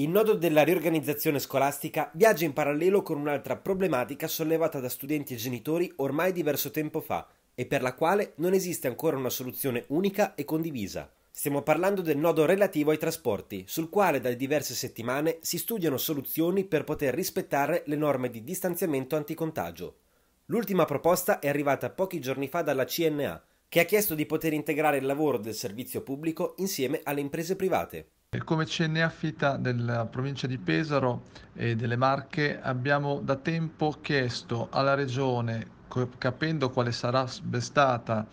Il nodo della riorganizzazione scolastica viaggia in parallelo con un'altra problematica sollevata da studenti e genitori ormai diverso tempo fa e per la quale non esiste ancora una soluzione unica e condivisa. Stiamo parlando del nodo relativo ai trasporti, sul quale da diverse settimane si studiano soluzioni per poter rispettare le norme di distanziamento anticontagio. L'ultima proposta è arrivata pochi giorni fa dalla CNA, che ha chiesto di poter integrare il lavoro del servizio pubblico insieme alle imprese private. Come CNA della provincia di Pesaro e delle Marche abbiamo da tempo chiesto alla Regione, capendo quale sarà stata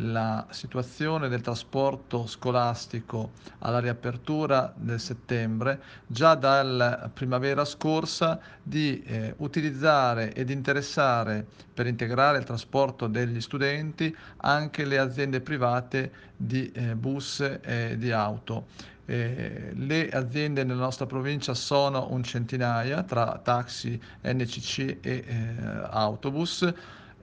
la situazione del trasporto scolastico alla riapertura del settembre, già dalla primavera scorsa, di eh, utilizzare ed interessare per integrare il trasporto degli studenti anche le aziende private di eh, bus e di auto. Eh, le aziende nella nostra provincia sono un centinaia tra taxi, NCC e eh, autobus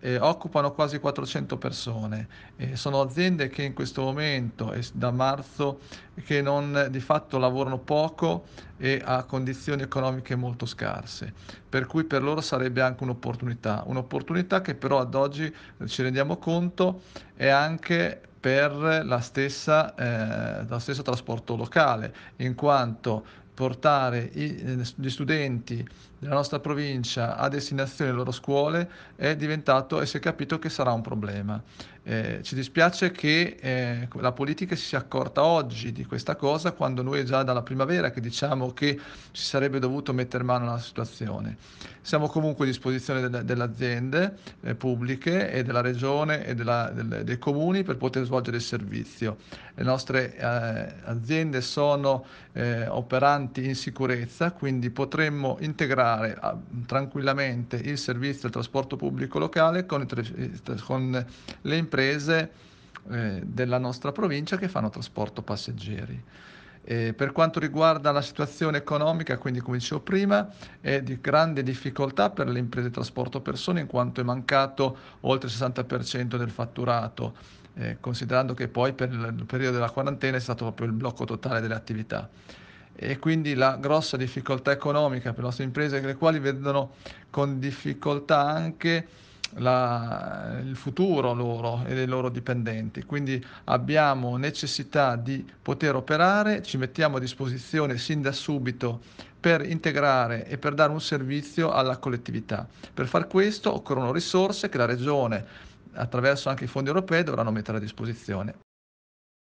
eh, occupano quasi 400 persone. Eh, sono aziende che in questo momento, eh, da marzo, che non, di fatto lavorano poco e a condizioni economiche molto scarse, per cui per loro sarebbe anche un'opportunità, un'opportunità che però ad oggi ci rendiamo conto è anche per la stessa, eh, lo stesso trasporto locale, in quanto portare i, eh, gli studenti della nostra provincia a destinazione delle loro scuole è diventato e si è capito che sarà un problema. Eh, ci dispiace che eh, la politica si sia accorta oggi di questa cosa quando noi già dalla primavera che diciamo che si sarebbe dovuto mettere mano alla situazione. Siamo comunque a disposizione delle, delle aziende eh, pubbliche e della regione e della, delle, dei comuni per poter svolgere il servizio. Le nostre eh, aziende sono eh, operanti in sicurezza, quindi potremmo integrare a, ah, tranquillamente il servizio del trasporto pubblico locale con, con le imprese imprese eh, della nostra provincia che fanno trasporto passeggeri. E per quanto riguarda la situazione economica, quindi come dicevo prima, è di grande difficoltà per le imprese di trasporto persone in quanto è mancato oltre il 60% del fatturato, eh, considerando che poi per il periodo della quarantena è stato proprio il blocco totale delle attività. E quindi la grossa difficoltà economica per le nostre imprese, le quali vedono con difficoltà anche la, il futuro loro e dei loro dipendenti. Quindi abbiamo necessità di poter operare, ci mettiamo a disposizione sin da subito per integrare e per dare un servizio alla collettività. Per far questo occorrono risorse che la Regione, attraverso anche i fondi europei, dovranno mettere a disposizione.